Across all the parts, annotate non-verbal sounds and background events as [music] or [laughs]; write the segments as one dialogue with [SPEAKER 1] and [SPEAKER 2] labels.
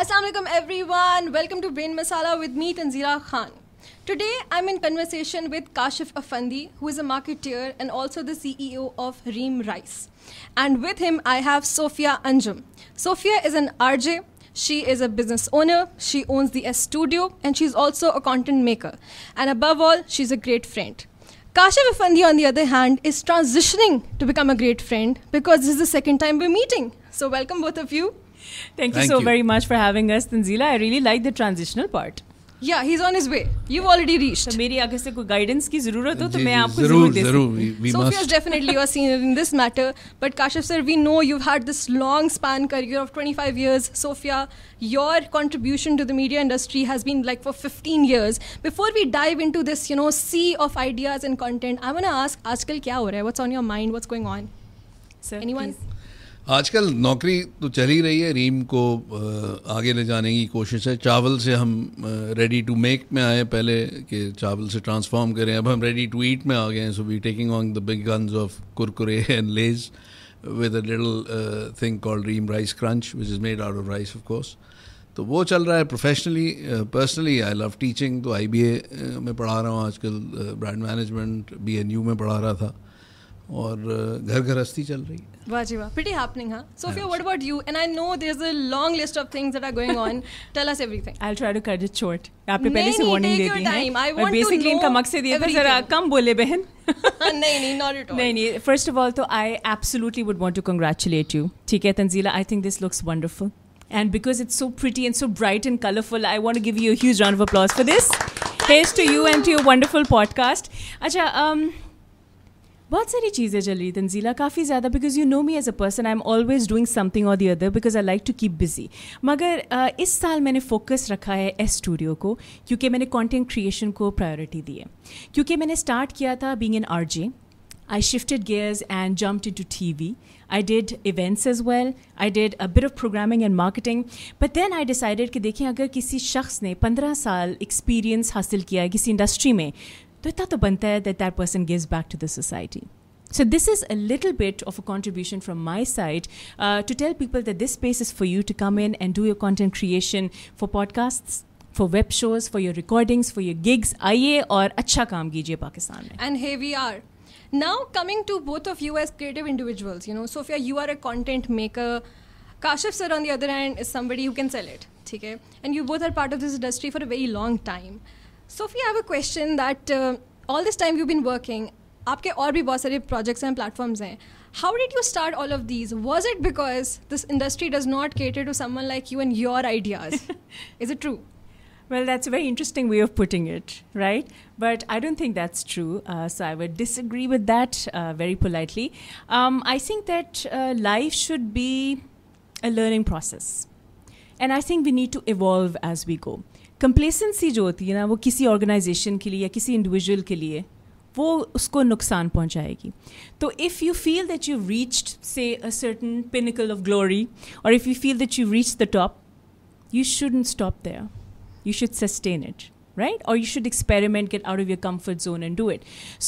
[SPEAKER 1] Assalamualaikum everyone. Welcome to Brain Masala with me Tanzira Khan. Today I'm in conversation with Kashif Afandi, who is a marketeer and also the CEO of Reem Rice. And with him I have Sophia Anjum. Sophia is an RJ, she is a business owner, she owns the S Studio, and she's also a content maker. And above all, she's a great friend. Kashif Afandi, on the other hand, is transitioning to become a great friend because this is the second time we're meeting. So, welcome both of you. Thank you so you. very
[SPEAKER 2] much for having us, Tanzila. I really like the transitional part.
[SPEAKER 1] Yeah, he's on his way. You've already reached. So, मेरी आगे से कोई guidance, की जरूरत हो तो मैं आपको जरूर जरूर Sophia's definitely your senior in this matter. But Kashif sir, we know you've had this long span career of 25 years. Sophia, your contribution to the media industry has been like for 15 years. Before we dive into this, you know, sea of ideas and content, I want to ask, आजकल क्या हो रहा है? What's on your mind? What's going on? Sir, anyone? Please.
[SPEAKER 3] आजकल नौकरी तो चल ही रही है रीम को आगे ले जाने की कोशिश है चावल से हम रेडी टू मेक में आए पहले कि चावल से ट्रांसफॉर्म करें अब हम रेडी टू ईट में आ गए हैं so we taking on the big guns of Kurkure and Lay's with a little thing called Reem rice crunch which is made out of rice of course तो वो चल रहा है professionally personally I love teaching तो I B A में पढ़ा रहा हूँ आजकल brand management B N U में पढ़ा रहा था और घर घर हस्ती चल रही है
[SPEAKER 1] वाह जी वाह प्रीटी हैपनिंग हां Sophia what about you and I know there is a long list of things that are going on tell us everything I will try to cut it short आपने पहले से वार्निंग दे दी है I
[SPEAKER 2] basically इनका मकसद ये है जरा कम बोले बहन हाँ, नहीं नहीं नॉट एट ऑल नहीं नहीं फर्स्ट ऑफ ऑल तो I absolutely would want to congratulate you ठीक है Tanzeela I think this looks wonderful And because it's so pretty and so bright and colorful, I want to give you a huge round of applause for this. Thanks to you and to your wonderful podcast. Acha, um, बहुत सारी चीज़ें चल रही तंजीला काफ़ी ज़्यादा because you know me as a person I am always doing something और the other because I like to keep busy मगर uh, इस साल मैंने फोकस रखा है एस स्टूडियो को क्योंकि मैंने कॉन्टेंट क्रिएशन को प्रायोरिटी दी है क्योंकि मैंने स्टार्ट किया था being an R J gears and jump and to T V I did events as well I did a bit of programming and marketing but then I decided कि देखें अगर किसी शख्स ने पंद्रह साल एक्सपीरियंस हासिल किया है किसी इंडस्ट्री में तो इतना तो बनता है that that person gives back to the society. So, this is a little bit of a contribution from my side uh, to tell people that this space is for you to come in and do your content creation for podcasts. For web shows, for your recordings, for your gigs, Aye, or अच्छा काम कीजिए पाकिस्तान में.
[SPEAKER 1] And here we are. Now coming to both of you as creative individuals, you know, Sophia, you are a content maker. Kashif sir, on the other hand, is somebody who can sell it. Okay? And you both are part of this industry for a very long time. Sophie, I have a question that uh, all this time you've been working, आपके or भी बहुत सारे projects and platforms How did you start all of these? Was it because this industry does not cater to someone like you and your ideas? [laughs] Is it true? Well, that's a very interesting way of putting it, right?
[SPEAKER 2] But I don't think that's true. Uh, so I would disagree with that uh, very politely. Um, I think that life should be a learning process. And I think we need to evolve as we go. Complacency जो होती है ना वो किसी organisation के लिए या किसी इंडिविजुअल के लिए वो उसको नुकसान पहुंचाएगी तो if you feel that you reached से a certain pinnacle of glory और if you feel that you reach the top you should stop there you should sustain it right और you should experiment get out of your comfort zone and do it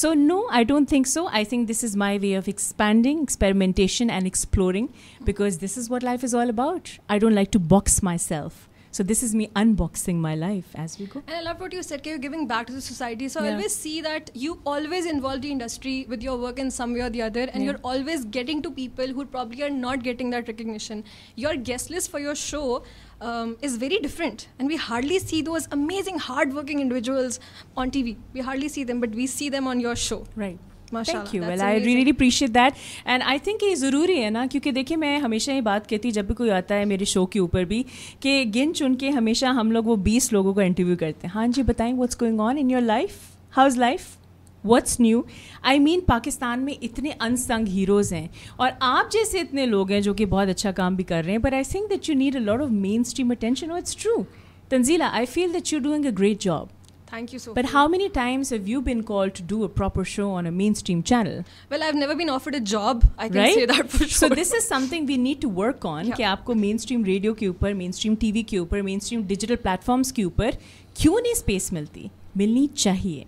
[SPEAKER 2] so no I don't think so I think this is my way of expanding experimentation and exploring because this is what life is all about I don't like to box myself So this is me unboxing my life as we go.
[SPEAKER 1] And I love what you said, you're giving back to the society. So yeah. I always see that you always involve the industry with your work in some way or the other, and yeah. you're always getting to people who probably are not getting that recognition. Your guest list for your show um, is very different, and we hardly see those amazing, hardworking individuals on TV. We hardly see them, but we see them on your show. Right. Thank you well I really
[SPEAKER 2] appreciate that and I think ये ज़रूरी है ना क्योंकि देखिए मैं हमेशा ये बात कहती जब भी कोई आता है मेरे शो के ऊपर भी कि गिन चुन के हमेशा हम लोग वो बीस लोगों को इंटरव्यू करते हैं हाँ जी बताएं what's going on in your life how is life what's new I mean Pakistan में इतने अनसंग हीरोज़ हैं और आप जैसे इतने लोग हैं जो कि बहुत अच्छा काम भी कर रहे हैं but I think that you need a lot of mainstream attention और it's true Tanzeela I feel that you doing a great job
[SPEAKER 1] Thank you so much. But how many
[SPEAKER 2] times have you been called to do a proper show on a mainstream channel? Well,
[SPEAKER 1] I've never been offered a job. I can right? say that for sure. So this is
[SPEAKER 2] something we need to work on yeah. कि आपको mainstream radio के ऊपर, mainstream TV के ऊपर, mainstream digital platforms के ऊपर क्यों नहीं space मिलती? मिलनी चाहिए.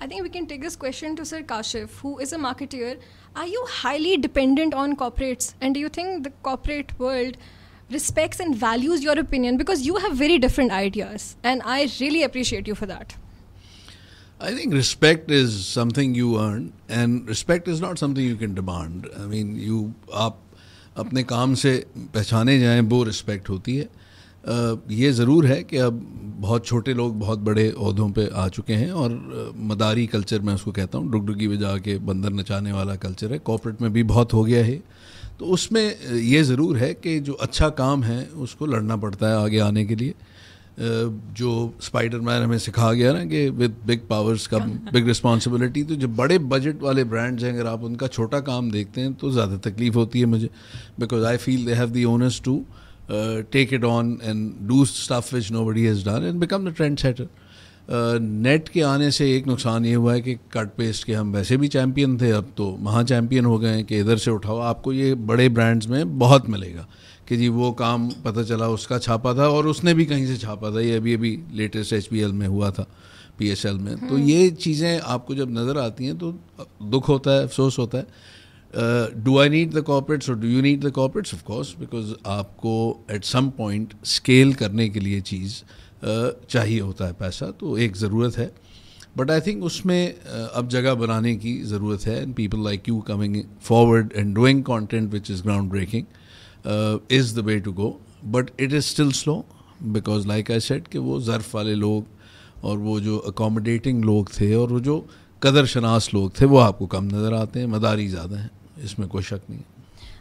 [SPEAKER 1] I think we can take this question to Sir Kashif, who is a marketeer. Are you highly dependent on corporates? And do you think the corporate world respects and values your opinion? Because you have very different ideas. And I really appreciate you for that.
[SPEAKER 3] I think respect is something you earn, and respect is not something you can demand. I mean, you आप अपने काम से पहचाने जाएं वो respect होती है ये ज़रूर है कि अब बहुत छोटे लोग बहुत बड़े अहदों पे आ चुके हैं और मदारी कल्चर मैं उसको कहता हूँ डुगडुगी बजा के बंदर नचाने वाला कल्चर है कॉपरेट में भी बहुत हो गया है तो उसमें ये ज़रूर है कि जो अच्छा काम है उसको लड़ना पड़ता है आगे आने के लिए जो स्पाइडर मैन हमें सिखा गया ना कि विद बिग पावर्स का बिग रिस्पॉन्सिबिलिटी तो जो बड़े बजट वाले ब्रांड्स हैं अगर आप उनका छोटा काम देखते हैं तो ज़्यादा तकलीफ होती है मुझे because I feel they have the onus to take it on and do stuff which nobody has done and become the trendsetter net के आने से एक नुकसान ये हुआ है कि कट पेस्ट के हम वैसे भी चैम्पियन थे अब तो महा चैम्पियन हो गए हैं कि इधर से उठाओ आपको ये बड़े ब्रांड्स में बहुत मिलेगा कि जी वो काम पता चला उसका छापा था और उसने भी कहीं से छापा था ये अभी अभी लेटेस्ट एच में हुआ था पी में तो ये चीज़ें आपको जब नज़र आती हैं तो दुख होता है अफसोस होता है do I need the corporates और do you need the corporates of course because आपको एट सम पॉइंट स्केल करने के लिए चीज़ uh, चाहिए होता है पैसा तो एक ज़रूरत है बट आई थिंक उसमें uh, अब जगह बनाने की ज़रूरत है and people like you coming forward and doing content which is groundbreaking is the way to go but it is still slow because like I said कि वो ज़र्फ़ वाले लोग और वो जो अकोमोडेटिंग लोग थे और वो जो कदर शनास लोग थे वो आपको कम नज़र आते हैं मदारी ज़्यादा हैं इसमें कोई शक नहीं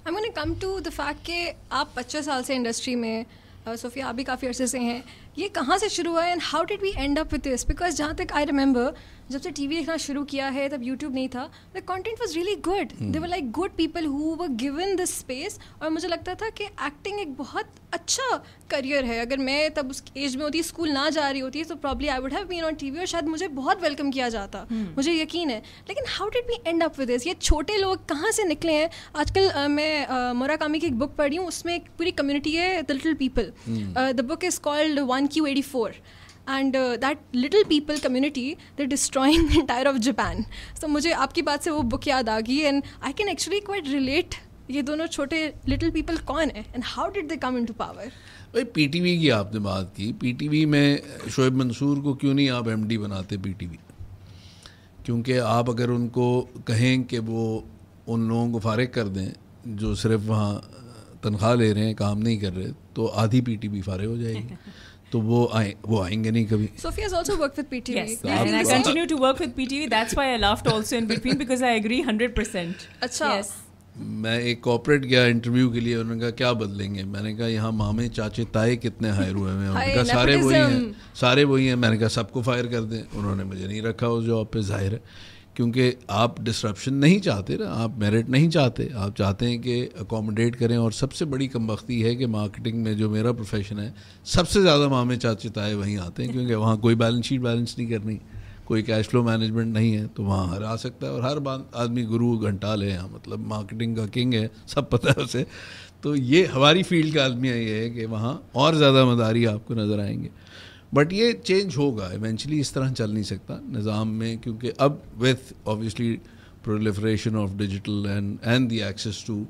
[SPEAKER 1] आई मैंने कम टू द फैक्ट कि आप पच्चीस साल से इंडस्ट्री में uh, सोफिया uh, आप भी काफ़ी अरसे से हैं ये कहाँ से शुरू हुआ and how did we end up with this because जहाँ तक आई रिमेंबर जब से टीवी देखना शुरू किया है तब यूट्यूब नहीं था the content was really good they were like good people who were given this space और मुझे लगता था कि एक्टिंग एक बहुत अच्छा करियर है अगर मैं तब उस एज में होती स्कूल ना जा रही होती तो probably I would have been on TV और शायद मुझे बहुत वेलकम किया जाता hmm. मुझे यकीन है लेकिन how did we end up with this ये छोटे लोग कहाँ से निकले हैं आजकल uh, मैं uh, मोराकामी की एक बुक पढ़ी हूँ उसमें एक पूरी कम्युनिटी है the little people the book is called one Q eighty four and that little people community the destroying entire of Japan so मुझे आपकी बात से वो बुक याद आ गई and I can actually quite relate ये दोनों छोटे लिटिल पीपल कौन है and how did they come into power
[SPEAKER 3] भाई वी की आपने बात की पी टी वी में शोएब मंसूर को क्यों नहीं आप एम डी बनाते पी टी वी क्योंकि आप अगर उनको कहें कि वो उन लोगों को फारग कर दें जो सिर्फ वहाँ तनख्वाह ले रहे हैं काम नहीं कर रहे तो आधी पी टी वी फारग हो जाएगी [laughs] तो वो आए वो आएंगे नहीं कभी
[SPEAKER 1] Sophia also work with PTV
[SPEAKER 3] yes and I continue
[SPEAKER 2] to work with PTV that's why I loved also in between because I agree 100% अच्छा यस
[SPEAKER 3] मैं एक कॉर्पोरेट गया इंटरव्यू के लिए उन्होंने कहा क्या बदलेंगे मैंने कहा यहाँ मामे चाचे ताए कितने हायर हुए हैं उनका सारे वही हैं सारे वही हैं मैंने कहा सबको फायर कर दें उन्होंने मुझे नहीं रखा उस जॉब पे जाहिर है क्योंकि आप डिस्ट्रप्शन नहीं चाहते ना आप मेरिट नहीं चाहते आप चाहते हैं कि अकोमोडेट करें और सबसे बड़ी कमबख्ती है कि मार्केटिंग में जो मेरा प्रोफेशन है सबसे ज़्यादा मामे चाचे ताए वहीं आते हैं क्योंकि वहाँ कोई बैलेंस शीट बैलेंस नहीं करनी कोई कैश फ्लो मैनेजमेंट नहीं है तो वहाँ हर आ सकता है और हर आदमी गुरु घंटा ले यहाँ मतलब मार्केटिंग का किंग है सब पता है उसे तो ये हमारी फील्ड का आदमी ये है कि वहाँ और ज़्यादा मदारी आपको नज़र आएंगे बट ये चेंज होगा इवेंचुअली इस तरह चल नहीं सकता निज़ाम में क्योंकि अब with obviously proliferation of digital and and the access to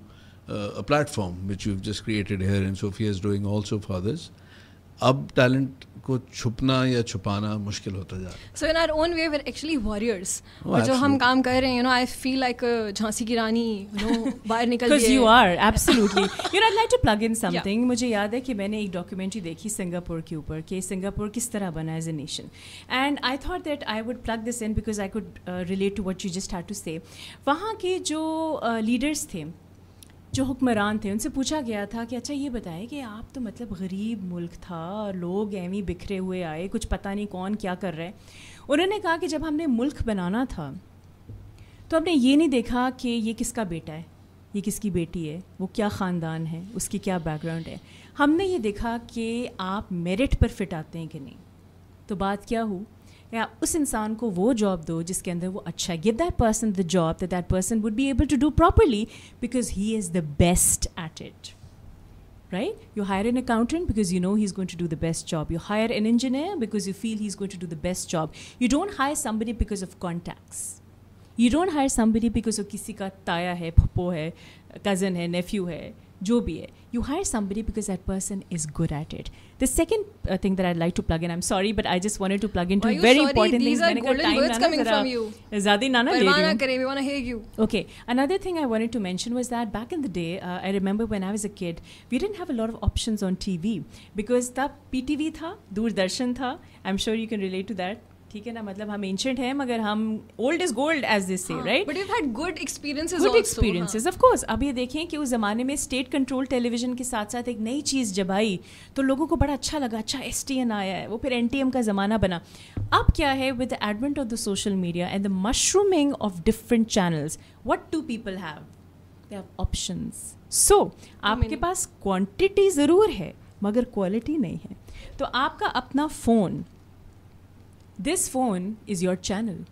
[SPEAKER 3] a platform which you just created here and Sophia is doing also for this अब टैलेंट को छुपना या छुपाना मुश्किल होता जा रहा है
[SPEAKER 1] so in our own way were actually warriors और जो हम काम कर रहे हैं you know I feel like Jhansi की रानी नो [laughs] बाहर निकल गई you are absolutely you know like to plug in something मुझे याद है कि मैंने एक डॉक्यूमेंट्री देखी
[SPEAKER 2] सिंगापुर के ऊपर कि सिंगापुर किस तरह बना as a nation and I thought that I would plug this in because I could relate to what you just had to say वहाँ के जो लीडर्स uh, थे जो हुक्मरान थे उनसे पूछा गया था कि अच्छा ये बताएं कि आप तो मतलब गरीब मुल्क था और लोग एवी बिखरे हुए आए कुछ पता नहीं कौन क्या कर रहे उन्होंने कहा कि जब हमने मुल्क बनाना था तो हमने ये नहीं देखा कि ये किसका बेटा है ये किसकी बेटी है वो क्या ख़ानदान है उसकी क्या बैकग्राउंड है हमने ये देखा कि आप मेरिट पर फिट आते हैं कि नहीं तो बात क्या हुई या उस इंसान को वो जॉब दो जिसके अंदर वो अच्छा give that person the job that that person would be able to do properly because he is the best at it right? You hire an accountant because you know he's going to do the best job. You hire an engineer because you feel he's going to do the best job. You don't hire somebody because of contacts. You don't hire somebody because of किसी का ताया है पप्पो है cousin है नेफ्यू है जो भी है you hire somebody because that person is good at it. The second uh, thing that I'd like to plug in, I'm sorry, but I just wanted to plug into very sorry? important These things. These are golden words coming from you. Zadi nana we want to hear you. Okay. Another thing I wanted to mention was that back in the day, uh, I remember when I was a kid, we didn't have a lot of options on TV because the PTV tha, Doordarshan tha. I'm sure you can relate to that. ठीक है ना मतलब हम ancient हैं मगर हम old is gold as this say right but you had good experiences good experiences of course अब ये देखें कि उस जमाने में स्टेट कंट्रोल टेलीविजन के साथ साथ एक नई चीज़ जब आई तो लोगों को बड़ा अच्छा लगा अच्छा एस आया है वो फिर एन का ज़माना बना अब क्या है with the advent of the social media and the mushrooming of different channels what do people have option so आपके पास क्वान्टिटी ज़रूर है मगर क्वालिटी नहीं है तो आपका अपना phone this phone is your channel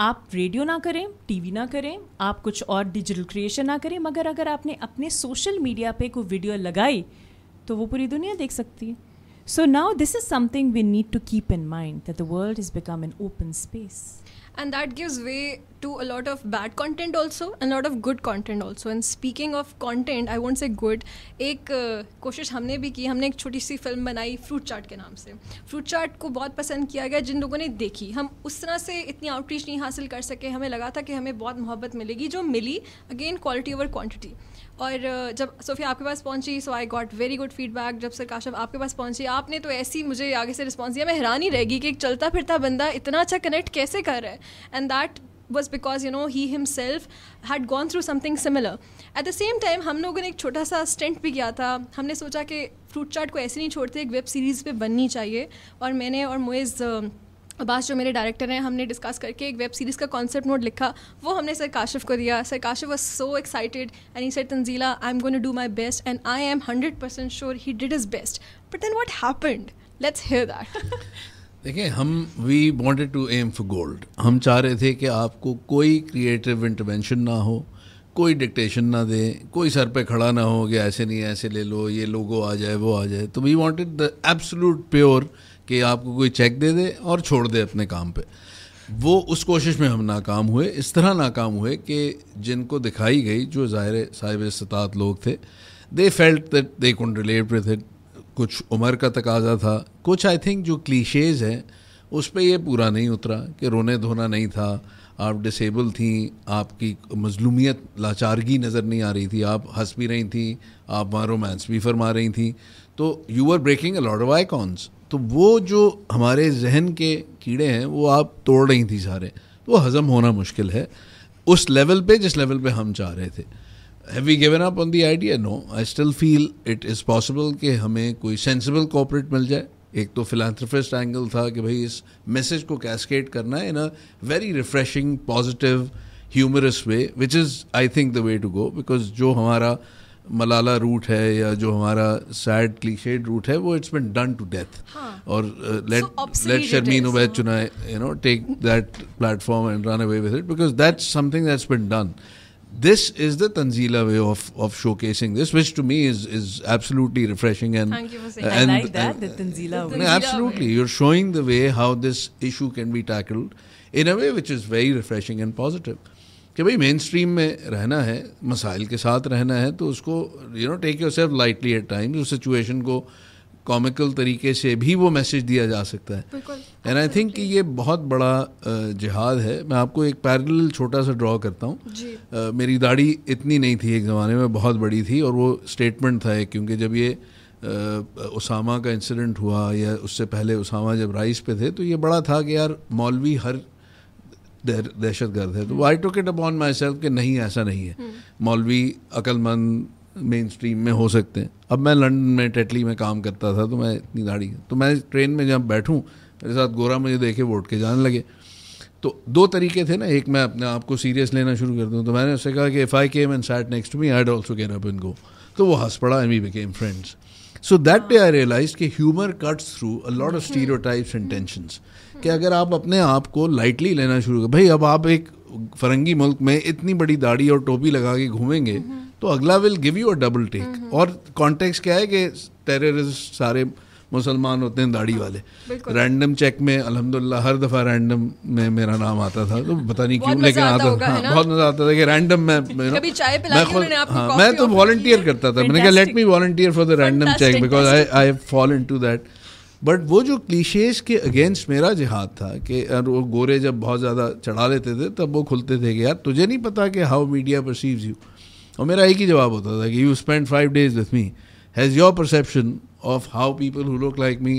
[SPEAKER 2] आप रेडियो ना करें टीवी ना करें आप कुछ और डिजिटल क्रिएशन ना करें मगर अगर आपने अपने सोशल मीडिया पे कोई वीडियो लगाई तो वो पूरी दुनिया देख सकती है so now this is something we need to keep in mind that the world is become an open space
[SPEAKER 1] and that gives way to a lot of bad content also and a lot of good content also and speaking of content I want say good एक uh, कोशिश हमने भी की हमने एक छोटी सी film बनाई fruit चाट के नाम से फ्रूट चाट को बहुत पसंद किया गया जिन लोगों ने देखी हम उस तरह से इतनी आउटरीच नहीं हासिल कर सके हमें लगा था कि हमें बहुत मोहब्बत मिलेगी जो मिली अगेन क्वालिटी ओवर क्वान्टिटी और जब सोफिया आपके पास पहुंची so I got very good feedback जब सर काशफ आपके पास पहुंची आपने तो ऐसी मुझे आगे से रिस्पॉन्स दिया मैं हैरानी रहेगी कि एक चलता फिरता बंदा इतना अच्छा कनेक्ट कैसे कर रहा है and that was because you know he self had gone through something similar at the same time हम लोगों ने एक छोटा सा स्टेंट भी किया था हमने सोचा कि फ्रूट चाट को ऐसे नहीं छोड़ते एक वेब सीरीज़ पे बननी चाहिए और मैंने और मोइज़ अब्बास जो मेरे डायरेक्टर हैं हमने डिस्कस करके एक वेब सीरीज़ का कॉन्सेप्ट नोट लिखा वो हमने सर काशिफ को दिया sir Kashif was so excited and ई sir Tanzeela I am gonna do my best and I am hundred percent sure he did is best but then what happened let's hear that
[SPEAKER 3] देखिए हम we wanted to aim for gold हम चाह रहे थे कि आपको कोई क्रिएटिव इंटरवेंशन ना हो कोई डिक्टेशन ना दे कोई सर पे खड़ा ना हो कि ऐसे नहीं ऐसे ले लो ये लोगो आ जाए वो आ जाए तो we wanted the absolute pure कि आपको कोई चेक दे दे और छोड़ दे अपने काम पे वो उस कोशिश में हम नाकाम हुए इस तरह नाकाम हुए कि जिनको दिखाई गई जो ज़ाहिर साहिब सतात लोग थे they felt that they could relate with it कुछ उम्र का तकाजा था कुछ आई थिंक जो क्लीशेज़ हैं उस पर यह पूरा नहीं उतरा कि रोने धोना नहीं था आप डिसेबल थी आपकी मजलूमियत लाचारगी नज़र नहीं आ रही थी आप हंस भी रही थी आप वहाँ रोमांस भी फरमा रही थी तो you are breaking a lot of icons तो वो जो हमारे जहन के कीड़े हैं वो आप तोड़ रही थी सारे तो वो हज़म होना मुश्किल है उस लेवल पे जिस लेवल पे हम चाह रहे थे have we given up on the idea no I still feel it is possible कि हमें कोई सेंसिबल कॉपरेट मिल जाए एक तो फिलानथ्रफिस्ट एंगल था कि भाई इस मैसेज को कैस्केट करना है in a very refreshing positive humorous way which is I think the way to go because जो हमारा मलाला रूट है या जो हमारा सैड क्लीशेड रूट है वो it's been done to death और लेट लेट शर्मीन उबैद चुनाए you know take that platform and run away with it because that something that's been done this is the Tanzila way of of show this which to me is is absolutely refreshing and and
[SPEAKER 2] absolutely
[SPEAKER 3] you are showing the way how this issue can be tackled in a way which is very refreshing and positive कि भाई main stream में रहना है मसाइल के साथ रहना है तो उसको you know take yourself lightly at times उस सिचुएशन को कॉमिकल तरीके से भी वो मैसेज दिया जा सकता है एंड आई थिंक कि ये बहुत बड़ा जिहाद है मैं आपको एक पैरल छोटा सा ड्रॉ करता हूँ मेरी दाढ़ी इतनी नहीं थी एक ज़माने में बहुत बड़ी थी और वो स्टेटमेंट था एक क्योंकि जब ये उसामा का इंसिडेंट हुआ या उससे पहले उसामा जब राइस पे थे तो ये बड़ा था कि यार मौलवी हर दहशत गर्द है तो I took it upon myself कि नहीं ऐसा नहीं है हम्म। मौलवी अक्लमंद मेन स्ट्रीम में हो सकते हैं अब मैं लंदन में टेटली में काम करता था तो मैं इतनी दाढ़ी तो मैं ट्रेन में जब बैठूँ मेरे साथ गोरा मुझे देखे वोट के जाने लगे तो दो तरीके थे ना एक मैं अपने आप को सीरियस लेना शुरू कर दूँ तो मैंने उससे कहा कि if I came and sat next me I also get up go तो वो हंस पड़ा and we became friends so that day I realise कि humour cuts through a lot of stereotypes and tensions कि अगर आप अपने आप को लाइटली लेना शुरू कर भाई अब आप एक फरंगी मुल्क में इतनी बड़ी दाढ़ी और टोपी लगा के घूमेंगे तो अगला will give you a double take और कॉन्टेक्स क्या है कि टेररिस्ट सारे मुसलमान होते हैं दाढ़ी वाले रैंडम चेक में अलहमदिल्ला हर दफ़ा रैंडम में मेरा नाम आता था तो पता नहीं क्यों लेकिन आता था हाँ, बहुत मज़ा आता था कि रैंडम में मैं खुद हाँ मैं तो वॉल्टियर करता था मैंने कहा let me volunteer for the random check because I I fall into that but वो जो क्लीशेज के अगेंस्ट मेरा जिहाद था कि यार वो गोरे जब बहुत ज़्यादा चढ़ा लेते थे तब वो खुलते थे कि यार तुझे नहीं पता कि हाउ मीडिया परसीव यू और मेरा एक ही जवाब होता था कि you spend five days with me has your perception of how people who look like me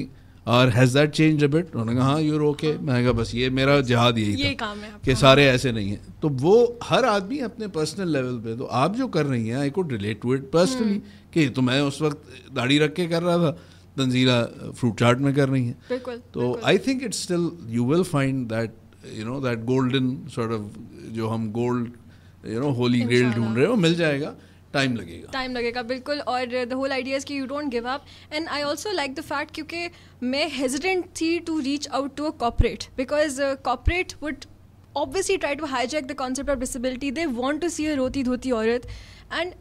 [SPEAKER 3] और has that change a bit उन्होंने कहा हाँ यूर ओके मैंने कहा बस ये मेरा जिहाद यही था कि सारे ऐसे नहीं हैं तो वो हर आदमी अपने पर्सनल लेवल पे तो आप जो कर रही हैं I could relate to it personally कि तो मैं उस वक्त दाढ़ी रख के कर रहा था तंजीला फ्रूट चाट में कर रही हैं तो I think it's still you will find that you know that golden sort of जो हम gold you know holy grail ढूंढ रहे हो मिल जाएगा टाइम लगेगा
[SPEAKER 1] टाइम लगेगा बिल्कुल और द होल आइडियाज इज़ कि you don't give up and I also like the fact क्योंकि मैं हेजिडेंट थी to reach out to a corporate because corporate would obviously try to hijack the concept of disability. They want to see a रोती धोती औरत and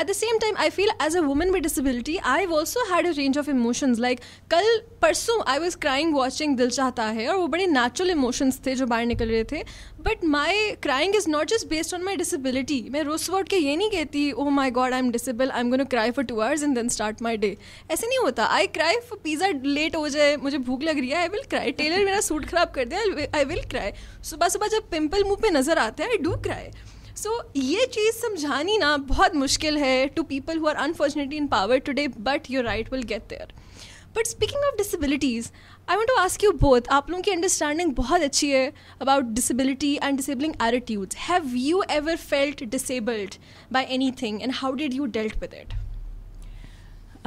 [SPEAKER 1] at the same time I feel as a woman with disability I also had a range of emotions like कल परसों I was crying watching दिल चाहता है और वो बड़े नेचुरल इमोशंस थे जो बाहर निकल रहे थे but my crying is not just based on my disability मैं रोज वर्ड के ये नहीं कहती oh my god I am disable I am gonna cry for two hours and then start my day ऐसे नहीं होता आई क्राई फॉर पिज़्ज़ा लेट हो जाए मुझे भूख लग रही है आई विल क्राई टेलर मेरा सूट खराब कर दिया आई विल क्राई सुबह सुबह जब पिम्पल मुँह पे नज़र आते हैं I do cry so so, ये चीज़ समझानी ना बहुत मुश्किल है to people who are unfortunately in power today but your right will get there but speaking of disabilities I want to ask you both आप लोगों की अंडरस्टैंडिंग बहुत अच्छी है about disability and disabling attitudes have you ever felt disabled by anything and how did you dealt with it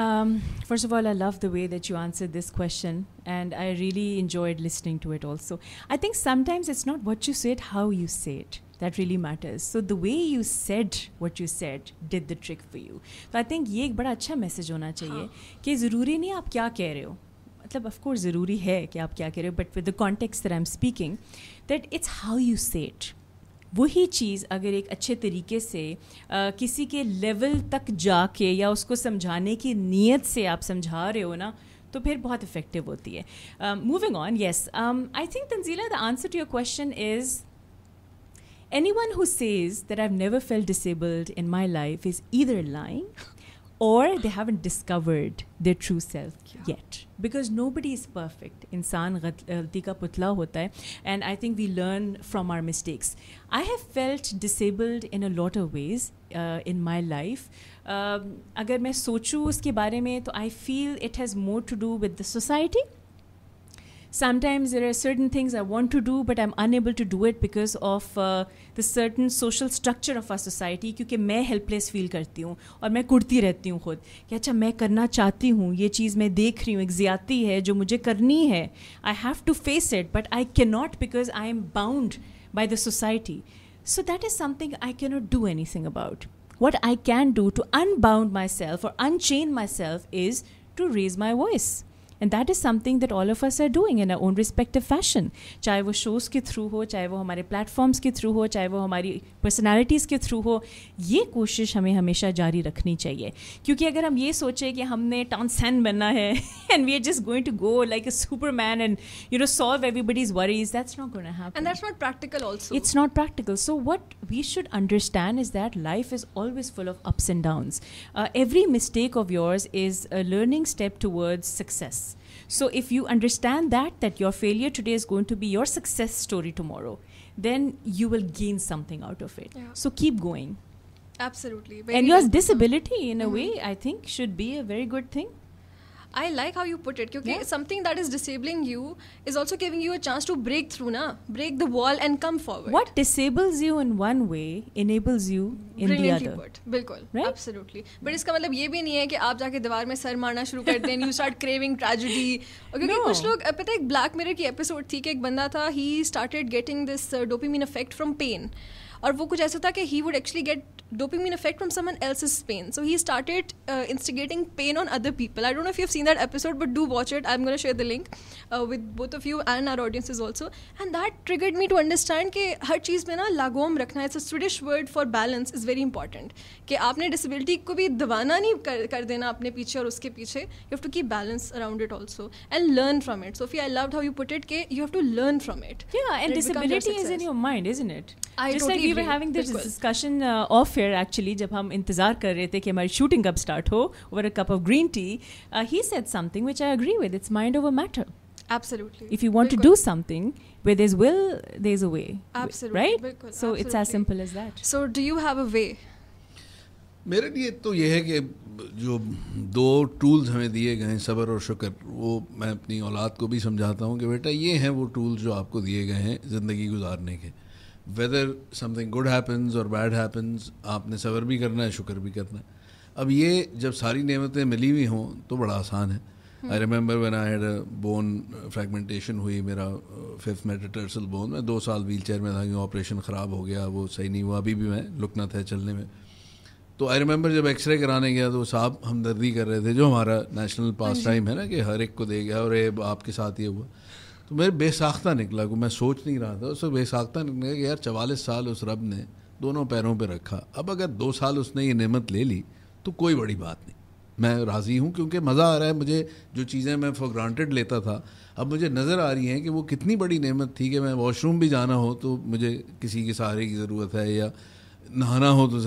[SPEAKER 1] Um, first of all, I love the way that you answered this
[SPEAKER 2] question, and I really enjoyed listening to it also. I think sometimes it's not what you say, it, how you say it. That really matters so the way you said what you said did the trick for you. तो I think ये एक बड़ा अच्छा message होना चाहिए हाँ। कि ज़रूरी नहीं आप क्या कह रहे हो मतलब ऑफकोर्स ज़रूरी है कि आप क्या कह रहे हो but with the context there I am speaking that it's how you set वही चीज़ अगर एक अच्छे तरीके से आ, किसी के लेवल तक जाके या उसको समझाने की नीयत से आप समझा रहे हो ना तो फिर बहुत इफेक्टिव होती है moving on yes I think Tanzila the answer to your question is Anyone who says that I've never felt disabled in my life is either lying or they haven't discovered their true self yeah. yet because nobody is perfect insan galti eh, ka putla hota hai and i think we learn from our mistakes i have felt disabled in a lot of ways uh, in my life um, agar main sochu uske bare mein i feel it has more to do with the society sometimes there are certain things I want to do, but I'm unable to do it because of uh, the certain social structure of our society. I मैं helpless feel करती हूँ I मैं कुड़ती i am खुद कि अच्छा मैं i चाहती something ये चीज़ मैं देख रही हूँ एक ज़्यादती है जो मुझे करनी i I have to face it but I can not because I i bound by the society what I can do to unbound myself or unchain myself is to raise my voice. And that is something that all of us are doing in our own respective fashion चाहे वो shows के through हो चाहे वो हमारे platforms के through हो चाहे वो हमारी पर्सनैलिटीज़ के थ्रू हो ये कोशिश हमें हमेशा जारी रखनी चाहिए क्योंकि अगर हम ये सोचें कि हमने टॉन्सन बनना है and we are just going to go like a superman and you know solve everybody's worries that's not gonna happen and that's not practical also it's not practical so what we should understand is that life is always full of ups and downs every mistake of yours is a learning step towards success so if you understand that that your failure today is going to be your success story tomorrow, then you will gain something out of it. Yeah. So keep going.
[SPEAKER 1] Absolutely. Very and your disability in mm-hmm. a way I think should be a very good thing I like how you put it क्योंकि something that is disabling you is also giving you a chance to break through na break the wall and come forward
[SPEAKER 2] what disables you in one way enables you in the other put.
[SPEAKER 1] बिल्कुल absolutely but इसका मतलब ये भी नहीं है कि आप जाके दीवार में सर मारना शुरू कर दें यू स्टार्ट क्रेविंग ट्रेजेडी क्योंकि कुछ लोग पता है एक ब्लैक getting की एपिसोड थी कि एक बंदा था he started getting this effect from pain और वो कुछ ऐसा था कि he would actually get dopamine effect from someone else's pain so he started instigating pain on other people I don't know you seen that episode but do watch it I am gonna share the link with both of you and our audience is also and that triggered me to understand कि हर चीज़ में ना lagom रखना it's a Swedish word for balance is very important कि आपने disability को भी दबाना नहीं कर, कर देना अपने पीछे और उसके पीछे you have to keep balance around it also and learn from it Sophie I love how you put it के you have to learn from it is in your mind is in it I we were having this
[SPEAKER 2] discussion off air actually जब हम इंतजार कर रहे थे कि हमारी shooting कब स्टार्ट हो over a cup of green tea he said something which I agree with it's mind over matter
[SPEAKER 1] absolutely if you want to do
[SPEAKER 2] something where there is will there is a way right so it's as simple as
[SPEAKER 1] that so do you have a way
[SPEAKER 3] मेरे लिए तो यह है कि जो दो tools हमें दिए गए हैं सबर और शुक्र वो मैं अपनी औलाद को भी समझाता हूँ कि बेटा ये हैं वो टूल्स जो आपको दिए गए हैं ज़िंदगी गुजारने के वेदर समथिंग गुड हैपन्स और बैड हैपन्स आपने सबर भी करना है शुक्र भी करना है अब ये जब सारी नियमतें मिली हुई हों तो बड़ा आसान है I remember one I had bone fragmentation हुई मेरा फिफ्थ मेटाटर्सल बोन मैं दो साल व्हील चेयर में था क्योंकि ऑपरेशन ख़राब हो गया वो सही नहीं हुआ अभी भी मैं लुकना था चलने में तो आई रिमेंबर जब एक्सरे कराने गया तो साहब हमदर्दी कर रहे थे जो हमारा नेशनल पास टाइम है ना कि हर एक को दे गया और ये आपके साथ ये हुआ तो मेरे बेसाख्ता निकला को मैं सोच नहीं रहा था उससे बेसाख्ता निकला कि यार चवालीस साल उस रब ने दोनों पैरों पर रखा अब अगर दो साल उसने ये नेमत ले ली तो कोई बड़ी बात नहीं मैं राज़ी हूँ क्योंकि मज़ा आ रहा है मुझे जो चीज़ें मैं फॉर ग्रांटेड लेता था अब मुझे नज़र आ रही हैं कि वो कितनी बड़ी नेमत थी कि मैं वॉशरूम भी जाना हो तो मुझे किसी के सहारे की ज़रूरत है या नहाना हो तो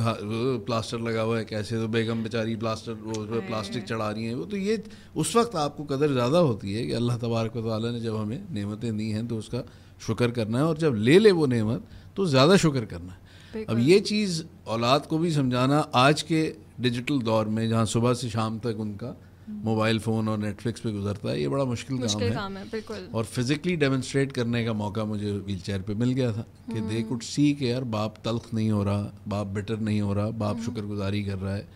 [SPEAKER 3] प्लास्टर लगा हुआ है कैसे तो बेगम बेचारी प्लास्टर वो पर हाँ। प्लास्टिक चढ़ा रही है वो तो ये उस वक्त आपको कदर ज़्यादा होती है कि अल्लाह तबारक वाली ने जब हमें नेमतें दी हैं तो उसका शुक्र करना है और जब ले ले वो नेमत तो ज़्यादा शुक्र करना है अब ये चीज़ औलाद को भी समझाना आज के डिजिटल दौर में जहाँ सुबह से शाम तक उनका मोबाइल फ़ोन और नेटफ्लिक्स पे गुजरता है ये बड़ा मुश्किल, मुश्किल काम, काम है, है बिल्कुल और फिज़िकली डेमोन्स्ट्रेट करने का मौका मुझे व्हील चेयर पर मिल गया था कि हम्म। दे कुड सी के यार बाप तलख नहीं हो रहा बाप बेटर नहीं हो रहा बाप हम्म। शुक्रगुजारी कर रहा है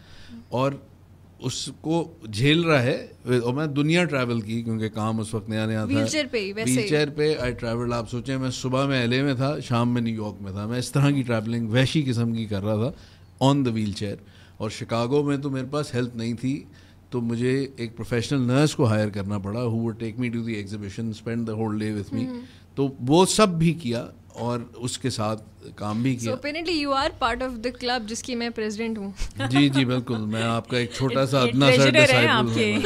[SPEAKER 3] और उसको झेल रहा है और मैं दुनिया ट्रैवल की क्योंकि काम उस वक्त नया नया था व्हील चेयर पे आई ट्रैवल आप सोचें मैं सुबह में एल में था शाम में न्यूयॉर्क में था मैं इस तरह की ट्रैवलिंग वैशी किस्म की कर रहा था ऑन द व्हील चेयर और शिकागो में तो मेरे पास हेल्थ नहीं थी तो मुझे एक प्रोफेशनल नर्स को हायर करना पड़ा who would take me to the exhibition spend the whole day with me तो वो सब भी किया और उसके साथ काम भी किया
[SPEAKER 1] apparently you are part of the club जिसकी मैं प्रेसिडेंट हूँ
[SPEAKER 3] जी जी बिल्कुल मैं आपका एक छोटा सा अपना सा डिसाइपल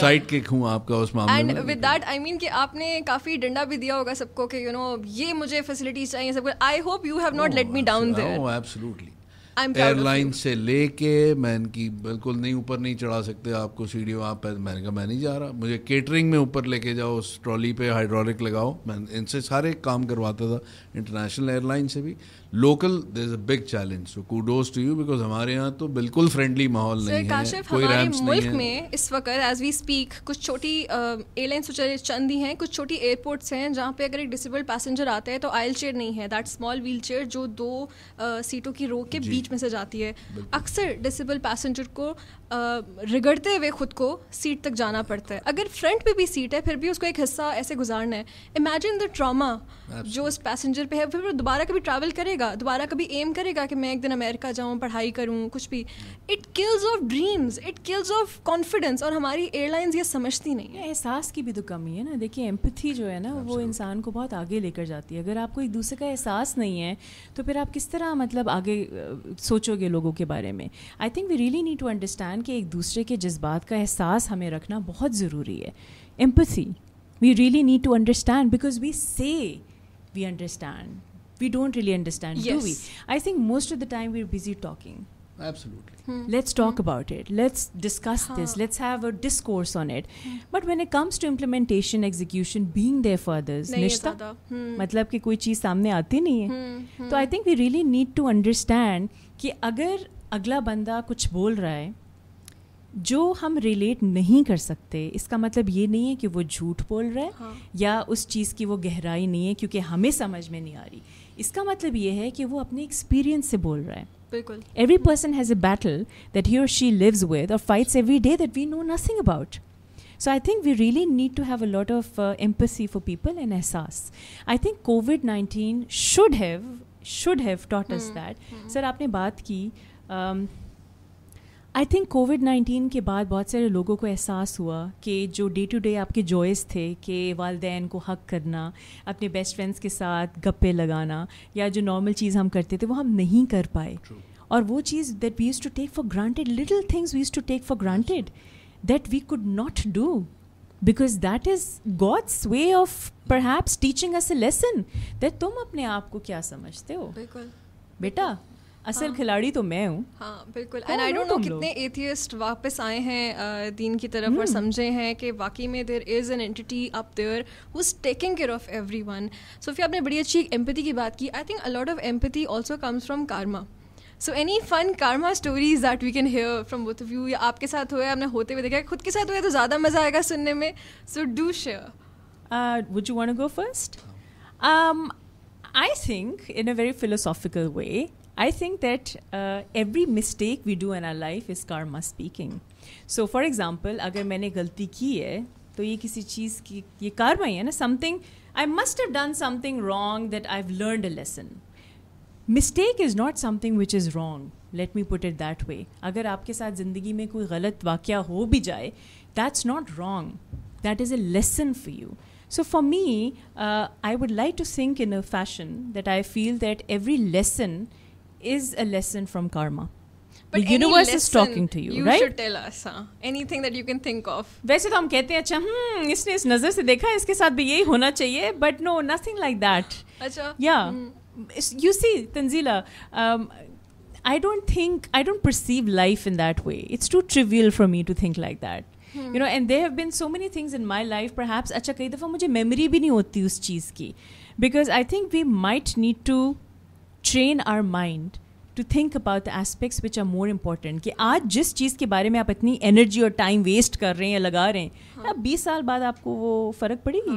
[SPEAKER 3] साइड किक हूँ आपका उस मामले and with
[SPEAKER 1] that I mean कि आपने काफी डंडा भी दिया होगा सबको कि यू नो ये मुझे फैसिलिटीज चाहिए सब I hope you have not let me down there absolutely airline
[SPEAKER 3] से लेके मैं इनकी बिल्कुल नहीं ऊपर नहीं चढ़ा सकते आपको सीढ़ी वहाँ पर मैंने कहा मैं नहीं जा रहा मुझे केटरिंग में ऊपर लेके जाओ उस ट्रॉली पे हाइड्रोलिक लगाओ मैं इनसे सारे काम करवाता था इंटरनेशनल एयरलाइन से भी local there is big challenge so kudos to you because हमारे यहाँ तो बिल्कुल फ्रेंडली माहौल नहीं है कोई मुल्क नहीं है
[SPEAKER 1] में इस वक्त एज वी स्पीक कुछ छोटी एयरलाइंस तो चंद ही हैं कुछ छोटी एयरपोर्ट्स हैं जहाँ पे अगर एक डिसेबल्ड पैसेंजर आता है तो आयल चेयर नहीं है दैट स्मॉल व्हील चेयर जो दो uh, सीटों की रो के बीच में से जाती है अक्सर डिसेबल पैसेंजर को uh, रिगड़ते हुए ख़ुद को सीट तक जाना पड़ता है अगर फ्रंट पे भी सीट है फिर भी उसको एक हिस्सा ऐसे गुजारना है इमेजिन द ट्रामा जो उस पैसेंजर पे है फिर वो दोबारा कभी ट्रैवल करेगा दोबारा कभी एम करेगा कि मैं एक दिन अमेरिका जाऊँ पढ़ाई करूँ कुछ भी it kills off dreams it kills off confidence और हमारी एयरलाइंस ये समझती
[SPEAKER 2] नहीं है एहसास की भी तो कमी है ना देखिए एम्पथी जो है ना वो इंसान को बहुत आगे लेकर जाती है अगर आपको एक दूसरे का एहसास नहीं है तो फिर आप किस तरह मतलब आगे सोचोगे लोगों के बारे में I think we really need to understand इंसान के एक दूसरे के जज्बात का एहसास हमें रखना बहुत ज़रूरी है empathy we really need to understand because we say we understand we don't really understand, yes. do we? I think most of the time we're busy talking. Absolutely. Hmm. Let's talk hmm. about it. Let's discuss huh. this. Let's have a discourse on it. Hmm. But when it comes to implementation, execution, being there for others, nishta, मतलब कि कोई चीज़ सामने आती नहीं है तो I think we really need to understand कि अगर अगला बंदा कुछ बोल रहा है जो हम रिलेट नहीं कर सकते इसका मतलब ये नहीं है कि वो झूठ बोल रहा है हाँ। या उस चीज़ की वो गहराई नहीं है क्योंकि हमें समझ में नहीं आ रही इसका मतलब ये है कि वो अपने एक्सपीरियंस से बोल रहा है बिल्कुल every person has a battle that he और शी लिव्स विद और fights every day that we know nothing about so I think we really need to have a lot of empathy for people and एहसास I think COVID nineteen should have should have taught us that sir आपने बात की um, I think COVID nineteen के बाद बहुत सारे लोगों को एहसास हुआ कि जो डे टू डे आपके जॉयस थे कि वालदेन को हक करना अपने बेस्ट फ्रेंड्स के साथ गप्पे लगाना या जो नॉर्मल चीज़ हम करते थे वो हम नहीं कर पाए और वो चीज़ that we use to take for granted little things we use to take for granted that we could not do because that is God's way of perhaps teaching us a lesson that तुम अपने आप को क्या समझते हो बिल्कुल बेटा असल हाँ, खिलाड़ी तो मैं हूँ
[SPEAKER 1] हाँ बिल्कुल एंड आई डोंट नो कितने एथियस्ट वापस आए हैं दीन की तरफ और हम्म। समझे हैं कि वाकई में there is an entity up there who is taking care of everyone so फिर आपने बड़ी अच्छी एम्पति की बात की I think a lot of empathy also comes from karma so any fun karma stories that we can hear from both of you या आपके साथ हुआ आपने होते हुए देखा खुद के साथ हुआ तो ज़्यादा मज़ा आएगा सुनने में so do share would you want go first
[SPEAKER 2] I think in a very philosophical way I think that uh, every mistake we do in our life is karma speaking. So, for example, अगर मैंने गलती की है तो ये किसी चीज़ karma something I must have done something wrong that I've learned a lesson. Mistake is not something which is wrong. Let me put it that way. अगर आपके साथ ज़िंदगी में कोई गलत that's हो भी जाए that's not wrong that So for me, uh, I would like to think in a fashion that I feel that every lesson is a lesson from karma. But the universe is talking to you, you right? You should
[SPEAKER 1] tell us, huh? Anything that you can think of. वैसे तो हम कहते हैं अच्छा
[SPEAKER 2] हम्म इसने इस नजर से देखा इसके साथ भी यही होना चाहिए but no nothing like that. अच्छा. Yeah. You see, Tanzila, um, I don't think I don't perceive life in that way. It's too trivial for me to think like that. Hmm. You know, and there have been so many things in my life. Perhaps अच्छा कई दफा मुझे memory भी नहीं होती उस चीज की, because I think we might need to train our mind to think about the aspects which are more important कि आज जिस चीज़ के बारे में आप इतनी एनर्जी और टाइम वेस्ट कर रहे हैं लगा रहे हैं आप बीस
[SPEAKER 1] साल बाद आपको वो फ़र्क पड़ेगी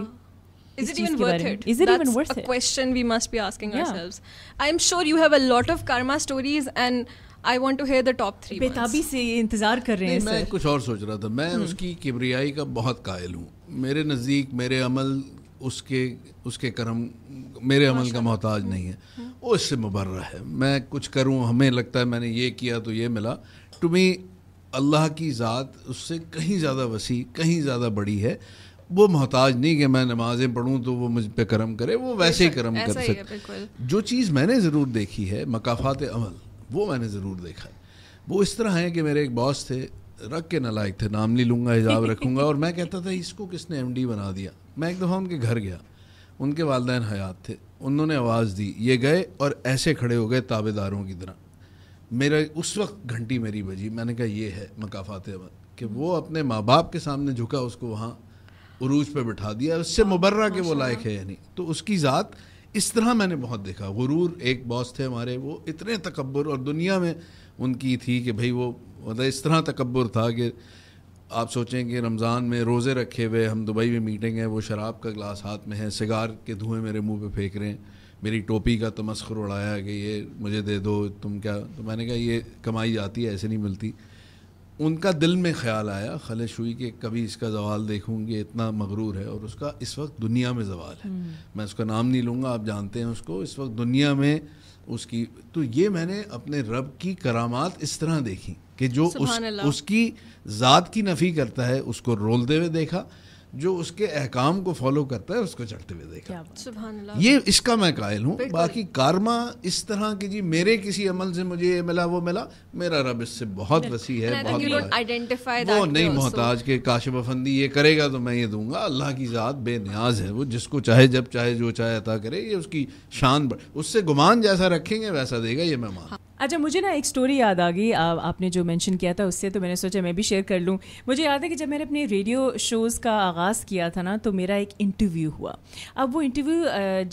[SPEAKER 2] Is it even worth it? Is it That's even worth a
[SPEAKER 1] it? question we must be asking yeah. ourselves. I'm sure you have a lot of karma stories and I want to hear the top three. बेताबी से इंतजार कर रहे हैं मैं
[SPEAKER 3] कुछ और सोच रहा था मैं उसकी किबरियाई का बहुत कायल हूँ मेरे नज़दीक मेरे अमल उसके उसके कर्म मेरे अमल का मोहताज नहीं है हम्म। वो इससे मुबर है मैं कुछ करूँ हमें लगता है मैंने ये किया तो ये मिला टू मी अल्लाह की ज़ात उससे कहीं ज़्यादा वसी कहीं ज़्यादा बड़ी है वो मोहताज नहीं कि मैं नमाज़ें पढ़ूँ तो वो मुझ पर करम करे वो वैसे ही करम कर सकते जो चीज़ मैंने ज़रूर देखी है मकाफात अमल वो मैंने ज़रूर देखा है वो इस तरह हैं कि मेरे एक बॉस थे रख के नलायक थे नाम नहीं लूँगा हिजाब रखूँगा और मैं कहता था इसको किसने एम बना दिया मैं एक दफ़ा उनके घर गया उनके वालदेन हयात थे उन्होंने आवाज़ दी ये गए और ऐसे खड़े हो गए ताबेदारों की तरह मेरा उस वक्त घंटी मेरी बजी मैंने कहा ये है मकाफात कि वो अपने माँ बाप के सामने झुका उसको वहाँ उरूज पे बिठा दिया उससे हाँ, मुबर्रा के वो लायक है या नहीं तो उसकी ज़ात इस तरह मैंने बहुत देखा गुरूर एक बॉस थे हमारे वो इतने तकबर और दुनिया में उनकी थी कि भाई वो मतलब इस तरह तकबर था कि आप सोचें कि रमज़ान में रोज़े रखे हुए हम दुबई में मीटिंग है वो शराब का गिलास हाथ में है सिगार के धुएँ मेरे मुँह पे फेंक रहे हैं मेरी टोपी का तमस्कर उड़ाया कि ये मुझे दे दो तुम क्या तो मैंने कहा ये कमाई जाती है ऐसे नहीं मिलती उनका दिल में ख्याल आया खलश हुई कि कभी इसका जवाल देखूँगी इतना मगरूर है और उसका इस वक्त दुनिया में जवाल है हम्म। मैं उसका नाम नहीं लूँगा आप जानते हैं उसको इस वक्त दुनिया में उसकी तो ये मैंने अपने रब की करामात इस तरह देखी कि जो उस, उसकी ज़ात की नफ़ी करता है उसको रोलते हुए देखा जो उसके अहकाम को फॉलो करता है उसको चढ़ते हुए देखा ये इसका मैं कायल हूँ बाकी कारमा इस तरह की जी मेरे किसी अमल से मुझे ये मिला वो मिला मेरा रब इससे बहुत वसी है
[SPEAKER 1] बहुत वो नहीं मोहताज
[SPEAKER 3] के काशिफ अफंदी ये करेगा तो मैं ये दूंगा अल्लाह की ज़ात बेनियाज है वो जिसको चाहे जब चाहे जो चाहे अता करे ये उसकी शान उससे गुमान जैसा रखेंगे वैसा देगा ये मैं मान
[SPEAKER 2] अच्छा मुझे ना एक स्टोरी याद आ गई आपने जो मेंशन किया था उससे तो मैंने सोचा मैं भी शेयर कर लूँ मुझे याद है कि जब मैंने अपने रेडियो शोज़ का आगाज़ किया था ना तो मेरा एक इंटरव्यू हुआ अब वो इंटरव्यू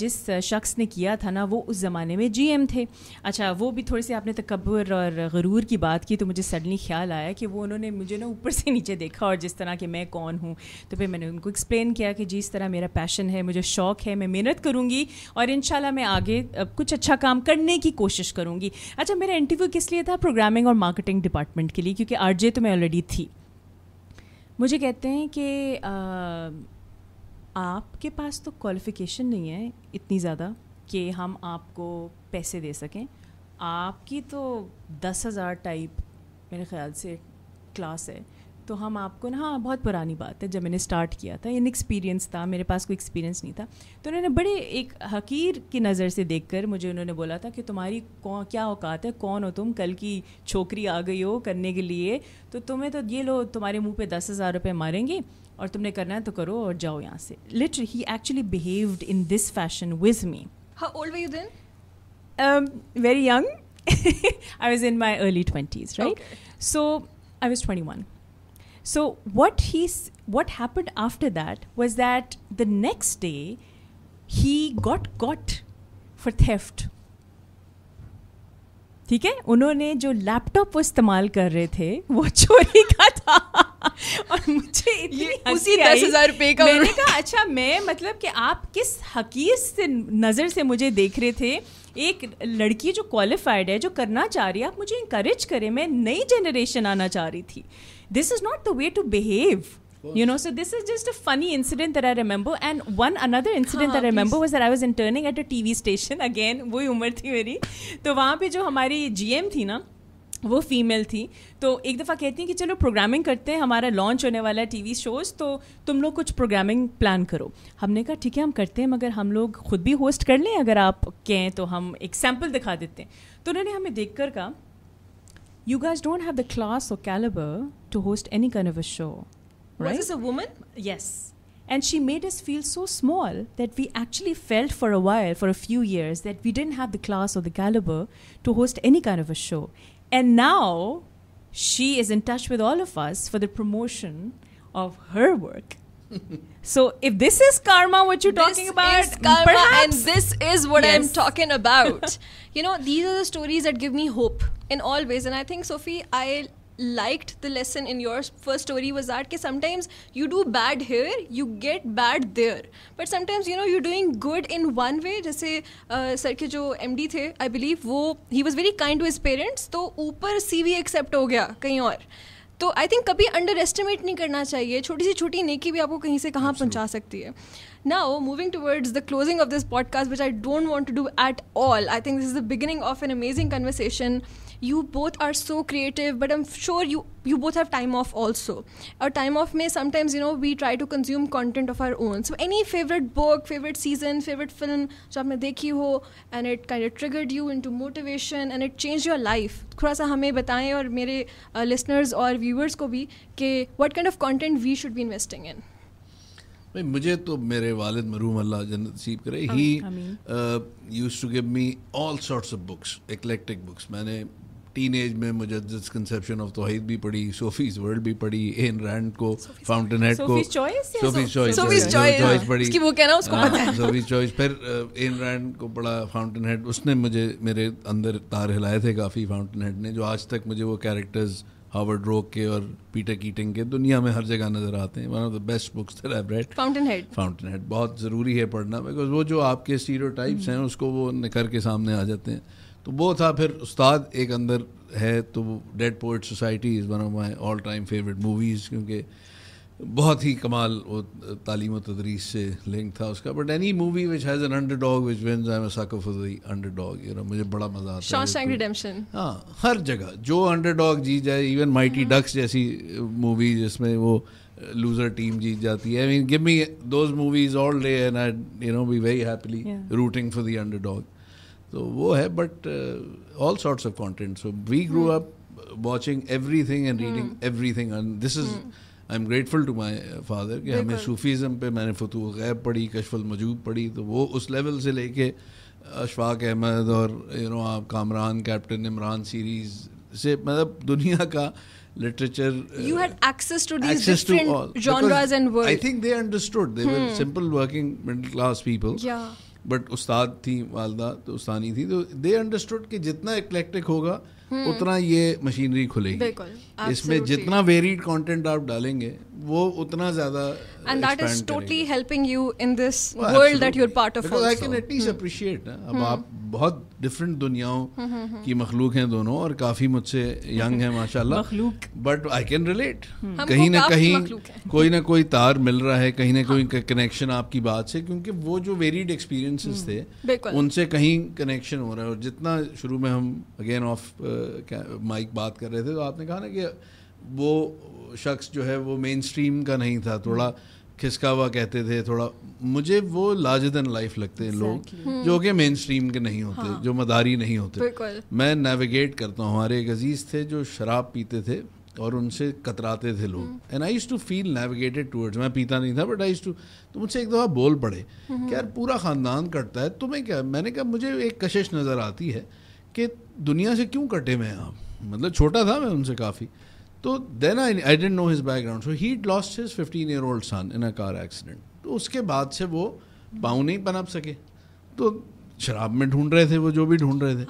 [SPEAKER 2] जिस शख्स ने किया था ना वो उस ज़माने में जीएम थे अच्छा वो भी थोड़े से आपने तकबर और गरूर की बात की तो मुझे सडनली ख्याल आया कि वो उन्होंने मुझे ना ऊपर से नीचे देखा और जिस तरह कि मैं कौन हूँ तो फिर मैंने उनको एक्सप्लेन किया कि जिस तरह मेरा पैशन है मुझे शौक़ है मैं मेहनत करूँगी और इन मैं आगे कुछ अच्छा काम करने की कोशिश करूँगी अच्छा अच्छा मेरा इंटरव्यू किस लिए था प्रोग्रामिंग और मार्केटिंग डिपार्टमेंट के लिए क्योंकि आरजे तो मैं ऑलरेडी थी मुझे कहते हैं कि आपके पास तो क्वालिफ़िकेशन नहीं है इतनी ज़्यादा कि हम आपको पैसे दे सकें आपकी तो दस हज़ार टाइप मेरे ख्याल से क्लास है तो हम आपको ना हाँ बहुत पुरानी बात है जब मैंने स्टार्ट किया था इन एक्सपीरियंस था मेरे पास कोई एक्सपीरियंस नहीं था तो उन्होंने बड़े एक हकीर की नज़र से देख कर मुझे उन्होंने बोला था कि तुम्हारी कौन क्या औकात है कौन हो तुम कल की छोकरी आ गई हो करने के लिए तो तुम्हें तो ये लो तुम्हारे मुँह पर दस हज़ार रुपये मारेंगे और तुमने करना है तो करो और जाओ यहाँ से later he actually behaved in this fashion with me old very young I was in my early twenties right so I was twenty one So what he's what happened after that was that the next day he got caught for theft. ठीक है उन्होंने जो laptop वो इस्तेमाल कर रहे थे वो [laughs] चोरी का था और मुझे इतनी उसी दस हजार रुपए का मैंने कहा अच्छा मैं मतलब कि आप किस हकीस से नज़र से मुझे देख रहे थे एक लड़की जो क्वालिफाइड है जो करना चाह रही है आप मुझे इंकरेज करें मैं नई जनरेशन आना चाह रही थी this is not the way to behave you know so this is just a funny incident that i remember and one another incident Haan, हाँ, that i remember was that i was interning at a tv station again वही उम्र थी मेरी तो वहाँ पे जो हमारी जीएम थी ना वो फीमेल थी तो एक दफ़ा कहती हैं कि चलो प्रोग्रामिंग करते हैं हमारा लॉन्च होने वाला है टीवी शोज़ तो तुम लोग कुछ प्रोग्रामिंग प्लान करो हमने कहा ठीक है हम करते हैं मगर हम लोग खुद भी होस्ट कर लें अगर आप कहें तो हम एक सैम्पल दिखा देते हैं तो उन्होंने हमें देख कर कहा you guys don't have the class और calibre to host any kind of a show. Right? Was this a woman? Yes. And she made us feel so small that we actually felt for a while, for a few years, that we didn't have the class or the caliber to host any kind of a show. And now she is in touch with all of us for the promotion of her work.
[SPEAKER 1] [laughs] so if this is karma what you're this talking about karma perhaps and this is what yes. i'm talking about [laughs] you know these are the stories that give me hope in all ways and i think sophie i liked the lesson in your first story was that ke sometimes you do bad here you get bad there but sometimes you know you're doing good in one way jaise uh, sir ke jo md the i believe wo he was very kind to his parents to upar cv accept ho gaya गया aur और तो I think कभी underestimate नहीं करना चाहिए छोटी सी छोटी नेकी भी आपको कहीं से कहाँ पहुँचा सकती है now moving towards the closing of this podcast which i don't want to do at all i think this is the beginning of an amazing conversation you both are so creative but i'm sure you you both have time off also our time off may sometimes you know we try to consume content of our own so any favorite book favorite season favorite film jo aapne ho and it kind of triggered you into motivation and it changed your life थोड़ा सा हमें बताएं और मेरे listeners uh, और viewers को भी कि what kind of content we should be investing in
[SPEAKER 3] नहीं मुझे तो मेरे वालिद मरूम अल्लाह जन्नत नसीब करे he use to give me all sorts of books eclectic books मैंने टीन एज में मुजद कंसेप्शन ऑफ तोहैद भी पढ़ी सोफीज वर्ल्ड भी पढ़ी एन रैंड को फाउंटेन हेड को Sophie's Choice Sophie's Choice choice पढ़ी उसकी वो है ना उसको पता है सोफीज चॉइस फिर एन रैंड को पढ़ा फाउंटेन हेड उसने मुझे मेरे अंदर तार हिलाए थे काफ़ी फाउंटेन हेड ने जो आज तक मुझे वो कैरेक्टर्स हार्वर्ड रोक के और पीटर कीटिंग के दुनिया में हर जगह नजर आते हैं one of the best books that I read Fountainhead Fountainhead बहुत ज़रूरी है पढ़ना बिकॉज वो जो आपके स्टीरियोटाइप्स हैं उसको वो निकल के सामने आ जाते हैं तो वो था फिर उस्ताद एक अंदर है तो Dead Poet Society is one of my all time favourite movies क्योंकि बहुत ही कमाल वो तालीम तदरीस से लिंक था उसका but any movie which has an underdog which wins I am sucker for the underdog you know मुझे बड़ा मज़ा आता है रिडेम्पशन तो- हाँ हर जगह जो अंडर डॉग जीत जाए इवन माइटी डक्स जैसी मूवी जिसमें वो लूजर टीम जीत जाती है I mean give me those movies all day and I you know be very happily rooting for the underdog तो वो है but all sorts of content so we grow up watching everything and reading everything and this is I am grateful to my father कि हमें Sufism पे मैंने फतू गैब पढ़ी कशफल मजूब पढ़ी तो वो उस लेवल से लेके अशफाक अहमद और यू you नो know, आप कामरान कैप्टन इमरान सीरीज़ से मतलब दुनिया का literature. Uh, you had
[SPEAKER 1] access to these access different to genres because and words. I think
[SPEAKER 3] they understood. They hmm. were simple working middle class people. Yeah. But उस्ताद थी वालदा तो उस्तानी थी तो दे अंडरस्टूड कि जितना इक्लेक्टिक होगा हम्म। उतना ये मशीनरी खुलेगी
[SPEAKER 1] इसमें जितना
[SPEAKER 3] वेरीड कंटेंट आप डालेंगे वो उतना ज्यादा and that is totally
[SPEAKER 1] helping you in this world that you are part of I can at least
[SPEAKER 3] appreciate अब हम्म। आप बहुत डिफरेंट दुनियाओं की मखलूक हैं दोनों और काफ़ी मुझसे यंग हैं माशाल्लाह बट आई कैन रिलेट कहीं ना कहीं कोई ना कोई तार मिल रहा है कहीं ना कोई हाँ। कनेक्शन आपकी बात से क्योंकि वो जो वेरीड एक्सपीरियंसेस हम्म, थे उनसे कहीं कनेक्शन हो रहा है और जितना शुरू में हम अगेन ऑफ माइक बात कर रहे थे तो आपने कहा ना कि वो शख्स जो है वो मेन स्ट्रीम का नहीं था थोड़ा हम्म। खिसका हुआ कहते थे थोड़ा मुझे वो लार्जर देन लाइफ लगते हैं लोग हम्म। जो कि मेन स्ट्रीम के नहीं होते हाँ। जो मदारी नहीं होते मैं नेविगेट करता हूँ हमारे एक अजीज़ थे जो शराब पीते थे और उनसे कतराते थे लोग and I too feel navigated towards मैं पीता नहीं था बट आई टू तो मुझसे एक दफ़ा बोल पड़े हम्म। कि यार पूरा ख़ानदान कटता है तुम्हें क्या मैंने कहा मुझे एक कशिश नज़र आती है कि दुनिया से क्यों कटे हुए हैं आप मतलब छोटा था मैं उनसे काफ़ी तो then I I don't know his background so he lost his fifteen year old son in a car accident तो उसके बाद से वो पाँव नहीं पनप सके तो शराब में ढूंढ रहे थे वो जो भी ढूंढ रहे थे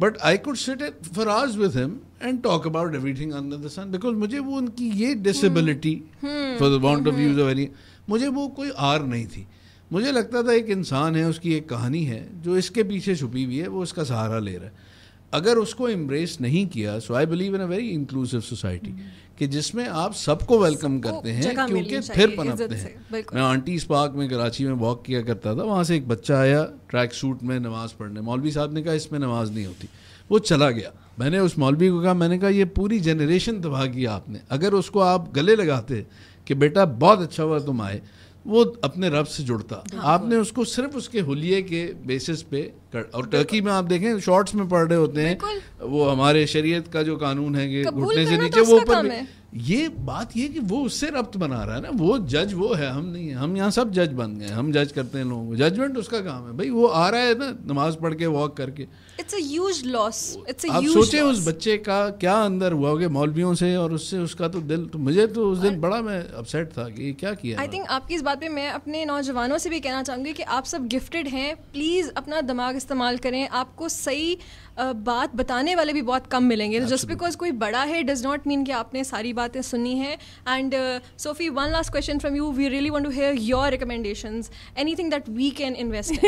[SPEAKER 3] but I could sit for hours with him and talk about everything under the sun because मुझे वो उनकी ये disability
[SPEAKER 1] for the of use
[SPEAKER 3] very मुझे वो कोई आर नहीं थी मुझे लगता था एक इंसान है उसकी एक कहानी है जो इसके पीछे छुपी हुई है वो इसका सहारा ले रहा है अगर उसको एम्ब्रेस नहीं किया so I believe in a very inclusive society कि जिसमें आप सबको वेलकम करते हैं क्योंकि फिर पनपते हैं मैं आंटी पार्क में कराची में वॉक किया करता था वहाँ से एक बच्चा आया ट्रैक सूट में नमाज़ पढ़ने मौलवी साहब ने कहा इसमें नमाज नहीं होती वो चला गया मैंने उस मौलवी को कहा मैंने कहा ये पूरी जनरेशन तबाह किया आपने अगर उसको आप गले लगाते कि बेटा बहुत अच्छा हुआ तुम आए वो अपने रब से जुड़ता हाँ, आपने उसको सिर्फ उसके हुलिये के बेसिस पे कर और टर्की में आप देखें शॉर्ट्स में पढ़ रहे होते हैं वो हमारे शरीयत का जो कानून है कि घुटने से तो नीचे वो ऊपर ये बात ये कि वो उससे रब्त बना रहा है ना वो जज वो है हम नहीं है हम यहाँ सब जज बन गए हम जज करते हैं लोगों को जजमेंट उसका काम है भाई वो आ रहा है ना नमाज पढ़ के वॉक करके
[SPEAKER 1] it's a huge loss it's आप सोचे उस
[SPEAKER 3] बच्चे का क्या अंदर हुआ होगा मौलवियों से और उससे उसका तो दिल तो मुझे तो उस दिन I... बड़ा मैं अपसेट था कि क्या किया आई थिंक
[SPEAKER 1] आपकी इस बात पे मैं अपने नौजवानों से भी कहना चाहूंगी कि आप सब गिफ्टेड हैं प्लीज़ अपना दिमाग इस्तेमाल करें आपको सही बात बताने वाले भी बहुत कम मिलेंगे जस्ट तो बिकॉज कोई बड़ा है डज नॉट मीन कि आपने सारी बातें सुनी हैं and Sophie one last question from you we really want to hear your recommendation anything that we can invest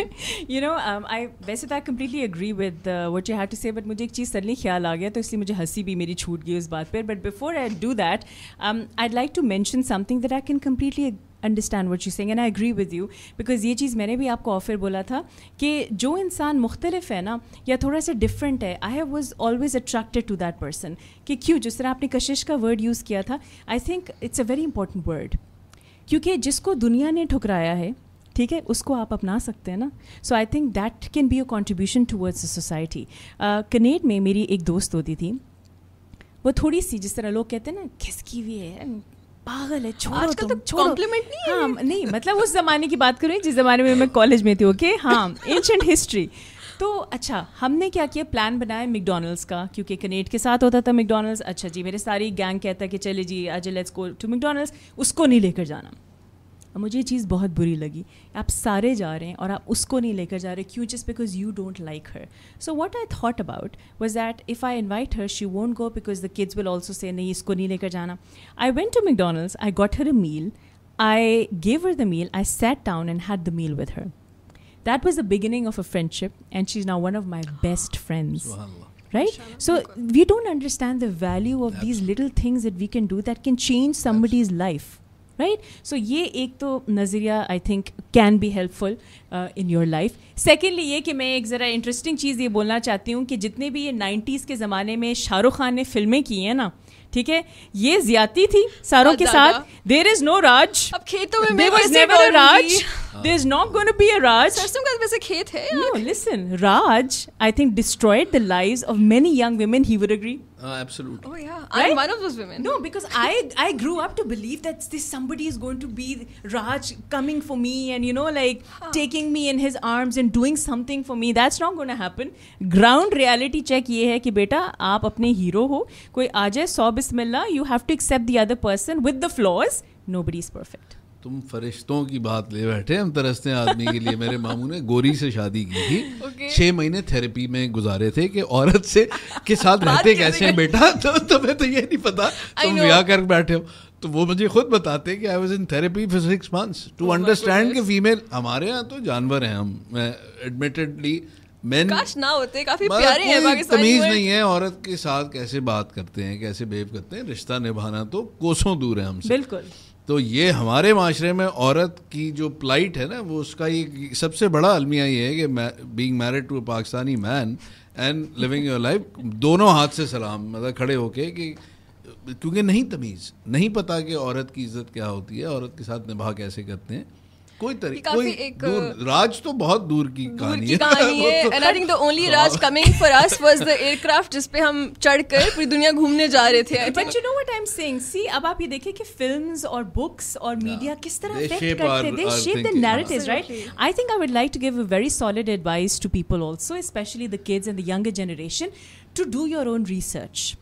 [SPEAKER 1] you know I वैसे तो I
[SPEAKER 2] completely agree with what you have to say but मुझे एक चीज़ suddenly ख्याल आ गया तो इसलिए मुझे हंसी भी मेरी छूट गई उस बात पर but before I do that I like to mention something that I can completely understand what you saying and I agree with you because ये चीज़ मैंने भी आपको ऑफर बोला था कि जो इंसान मुख्तलिफ है ना या थोड़ा सा डिफरेंट है I have was always attracted to that person कि क्यों जिस तरह आपने कशिश का वर्ड यूज़ किया था I think it's a very important word क्योंकि जिसको दुनिया ने ठुकराया है ठीक है उसको आप अपना सकते हैं ना so I think that can be a contribution towards society कनेड में मेरी एक दोस्त होती थी वो थोड़ी सी जिस तरह लोग कहते हैं ना खिसकी हुई है पागल है छोड़ो आजकल तो छोड़ो कॉम्प्लीमेंट नहीं हाँ नहीं मतलब उस जमाने की बात करूँ जिस जमाने में मैं कॉलेज में थी ओके हाँ एंशंट हिस्ट्री तो अच्छा हमने क्या किया प्लान बनाया मैकडोनल्ड्स का क्योंकि कनेट के साथ होता था मैकडोनल्ड्स अच्छा जी मेरे सारी गैंग कहता कि चले जी आज लेट्स गो टू मैकडोनल्ड्स उसको नहीं लेकर जाना मुझे ये चीज़ बहुत बुरी लगी आप सारे जा रहे हैं और आप उसको नहीं लेकर जा रहे क्यों just because you don't like her so I I thought about was that if I invite her will won't go because the kids will also say नहीं इसको नहीं लेकर जाना I went to McDonald's I got her a meal I gave her the meal. I sat down and had the meal with her. That was the beginning of a friendship, and she's now one of my best friends. Right? So we don't understand the value of these little things that we can do that can change somebody's life. Right so ये एक तो नज़रिया I think can be helpful in your life secondly ये कि मैं एक ज़रा interesting चीज़ ये बोलना चाहती हूँ कि जितने भी ये नाइन्टीज़ के ज़माने में शाहरुख खान ने फिल्में की हैं ना ठीक है ये ज्यादा थी सारों के साथ देर इज नो राज अब खेतों में there is never Raj there is not gonna be a Raj सरसों
[SPEAKER 1] का वैसे खेत है no listen
[SPEAKER 2] Raj I think destroyed the lives of many young women he would agree Uh, absolutely. Oh yeah, right? I'm one of those women. No, because I I grew up to believe that this somebody is going to be Raj coming for me and you know like huh. taking me in his arms and doing something for me. That's not going to happen. Ground reality check ये है कि बेटा आप अपने hero हो कोई आ जाए सौ बिस्मिल्ला you have to accept the other person with the flaws nobody is perfect.
[SPEAKER 3] तुम फरिश्तों की बात ले बैठे हम तरसते आदमी के लिए मेरे मामू ने गोरी से शादी की थी okay. छह महीने थेरेपी में गुजारे थे कि औरत से के साथ रहते कैसे हैं बेटा [laughs] तो तुम्हें तो ये नहीं पता तुम ब्याह कर बैठे हो तो वो मुझे खुद बताते कि I was in therapy for six months to understand कि फीमेल हमारे यहाँ तो जानवर हैं हम एडमिटेडली मैन
[SPEAKER 1] काश ना होते काफी मतलब प्यारे हैं पाकिस्तानी तमीज नहीं
[SPEAKER 3] है औरत के साथ कैसे बात करते हैं कैसे बेव करते हैं रिश्ता निभाना तो कोसों दूर है हमसे बिल्कुल तो ये हमारे माशरे में औरत की जो प्लाइट है ना वो उसका ये सबसे बड़ा अलमिया ये है कि being married to Pakistani man and living your life दोनों हाथ से सलाम मतलब खड़े होके कि क्योंकि नहीं तमीज़ नहीं पता कि औरत की इज़्ज़त क्या होती है औरत के साथ निभा कैसे करते हैं कोई तरीका कोई एक दूर, राज तो बहुत दूर की कहानी की कहानी है and I think the
[SPEAKER 1] only Raj coming for us was the aircraft जिस पे हम चढ़कर पूरी दुनिया घूमने जा रहे थे but you know
[SPEAKER 2] what I am saying see अब आप ये देखिए कि फिल्म्स और बुक्स और मीडिया किस तरह अफेक्ट करते हैं they shape the narratives right I think I would like to give a very solid advice to people also specially the kids and the younger generation to do your own research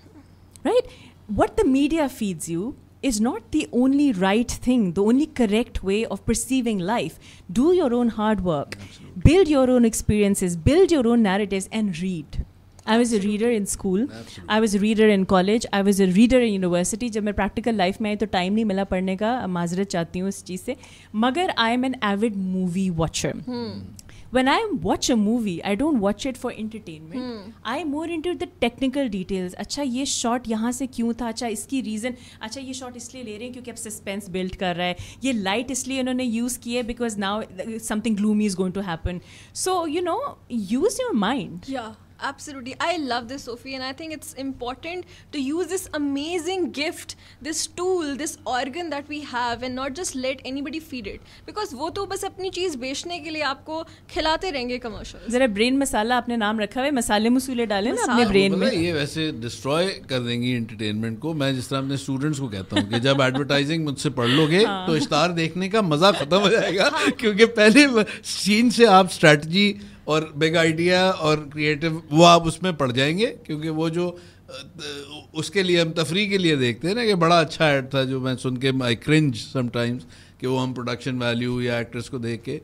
[SPEAKER 2] right what the media feeds you is not the only right thing, the only correct way of perceiving life. Do your own hard work, Absolutely. build your own experiences, build your own narratives, and read. I was a reader in school. Absolutely. I was a reader in college. I was a reader in university. जब मैं practical life में आई तो time नहीं मिला पढ़ने का माजरत चाहती हूँ इस चीज़ से मगर I am an avid movie watcher when I watch a movie, I don't watch it for entertainment. I'm hmm. more into the technical details. अच्छा ये shot यहाँ से क्यों था अच्छा इसकी reason अच्छा ये shot इसलिए ले रहे हैं क्योंकि अब suspense build कर रहा है ये light इसलिए उन्होंने use की because now uh, something gloomy is going to happen. So you know use your mind.
[SPEAKER 1] Yeah. Absolutely. I love this, Sophie, and I think it's important to use this amazing gift, this tool, this organ that we have, and not just let anybody feed it. Because वो तो बस अपनी चीज़ बेचने के लिए आपको खिलाते रहेंगे कमर्शियल जरा brain
[SPEAKER 2] masala आपने नाम रखा हुआ है मसाले मसूले डाले ना अपने ब्रेन में
[SPEAKER 3] ये वैसे destroy कर देंगी entertainment को मैं जिस तरह अपने students को कहता हूँ कि जब advertising मुझसे पढ़ लोगे तो इश्तार देखने का मजा खत्म हो जाएगा क्योंकि पहले scene से आप strategy और बिग आइडिया और क्रिएटिव वो आप उसमें पड़ जाएंगे क्योंकि वो जो उसके लिए हम तफरी के लिए देखते हैं ना कि बड़ा अच्छा एड था जो मैं सुन के आई क्रिंज समटाइम्स कि वो हम प्रोडक्शन वैल्यू या एक्ट्रेस को देख के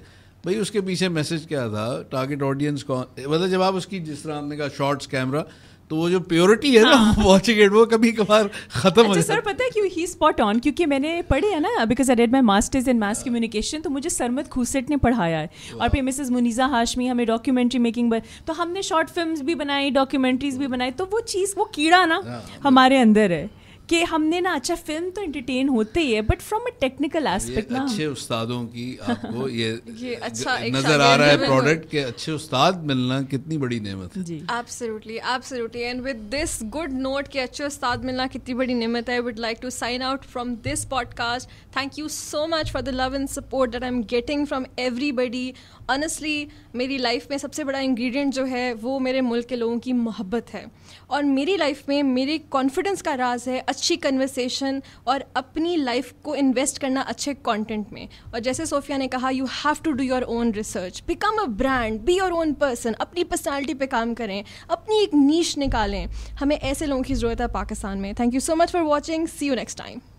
[SPEAKER 3] भाई उसके पीछे मैसेज क्या था टारगेट ऑडियंस कौन मतलब जब आप उसकी जिस तरह हमने कहा शॉर्ट्स कैमरा तो वो जो प्योरिटी है हाँ. ना वॉचिंग इट वो कभी कभार खत्म हो अच्छा, जाता है सर
[SPEAKER 2] पता है क्यों ही स्पॉट ऑन क्योंकि मैंने पढ़े है ना because I read my masters in mass communication तो मुझे सरमद खूसेट ने पढ़ाया है और फिर मिसेज मुनीजा हाशमी हमें डॉक्यूमेंट्री मेकिंग तो हमने शॉर्ट फिल्म भी बनाई डॉक्यूमेंट्रीज भी बनाई तो वो चीज़ वो कीड़ा ना हाँ। हमारे अंदर है कि हमने ना अच्छा फिल्म तो एंटरटेन होते ही है but from a technical aspect ना अच्छे
[SPEAKER 3] उस्तादों की आपको [laughs] ये,
[SPEAKER 1] ये अच्छा नजर आ रहा है प्रोडक्ट
[SPEAKER 3] के अच्छे उस्ताद मिलना कितनी बड़ी नेमत है
[SPEAKER 1] absolutely absolutely and with this good note के अच्छे उस्ताद मिलना कितनी बड़ी नेमत है would like to sign out from this podcast thank you so much for the love and support that I am getting from everybody honestly मेरी life में सबसे बड़ा इंग्रेडिएंट जो है वो मेरे मुल्क के लोगों की मोहब्बत है और मेरी लाइफ में मेरे कॉन्फिडेंस का राज है अच्छी कन्वर्सेशन और अपनी लाइफ को इन्वेस्ट करना अच्छे कंटेंट में और जैसे सोफिया ने कहा you have to do your own research become a brand be your own person अपनी पर्सनैलिटी पे काम करें अपनी एक नीच निकालें हमें ऐसे लोगों की ज़रूरत है पाकिस्तान में thank you so much for watching see you next time